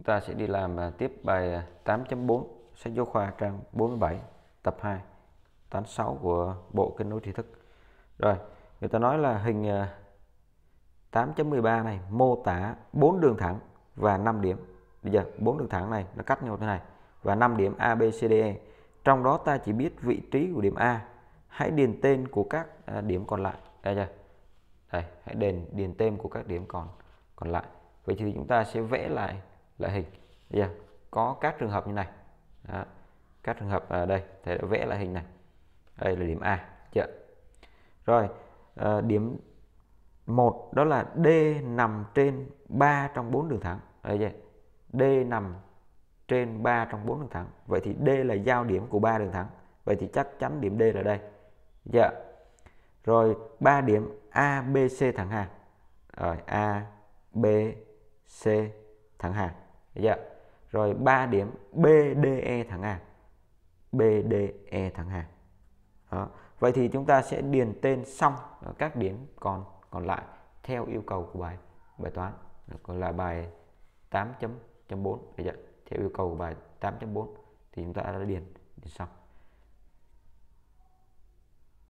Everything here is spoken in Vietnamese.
Chúng ta sẽ đi làm à, tiếp bài 8.4 à, sách giáo khoa trang 47 tập 2 tán 6 của bộ kinh nối tri thức. Rồi, người ta nói là hình 8.13 à, này mô tả bốn đường thẳng và 5 điểm. Bây giờ bốn đường thẳng này nó cắt nhau thế này và 5 điểm A B C D E. Trong đó ta chỉ biết vị trí của điểm A. Hãy điền tên của các điểm còn lại. Đây chưa? Đây, hãy điền điền tên của các điểm còn còn lại. Vậy thì chúng ta sẽ vẽ lại loại hình bây giờ có các trường hợp như này đó. các trường hợp ở đây thầy đã vẽ lại hình này đây là điểm A chưa rồi à, điểm một đó là D nằm trên 3 trong 4 đường thẳng đây vậy D nằm trên 3 trong 4 đường thẳng vậy thì D là giao điểm của 3 đường thẳng vậy thì chắc chắn điểm D là đây dạ rồi 3 điểm A B C thẳng hàng rồi A B C thẳng hàng dạ, Rồi 3 điểm BDE thẳng hàng. BDE thẳng hàng. Đó. Vậy thì chúng ta sẽ điền tên xong các điểm còn còn lại theo yêu cầu của bài bài toán còn là bài 8.4 dạ, dạ. theo yêu cầu của bài 8.4 thì chúng ta đã điền, điền xong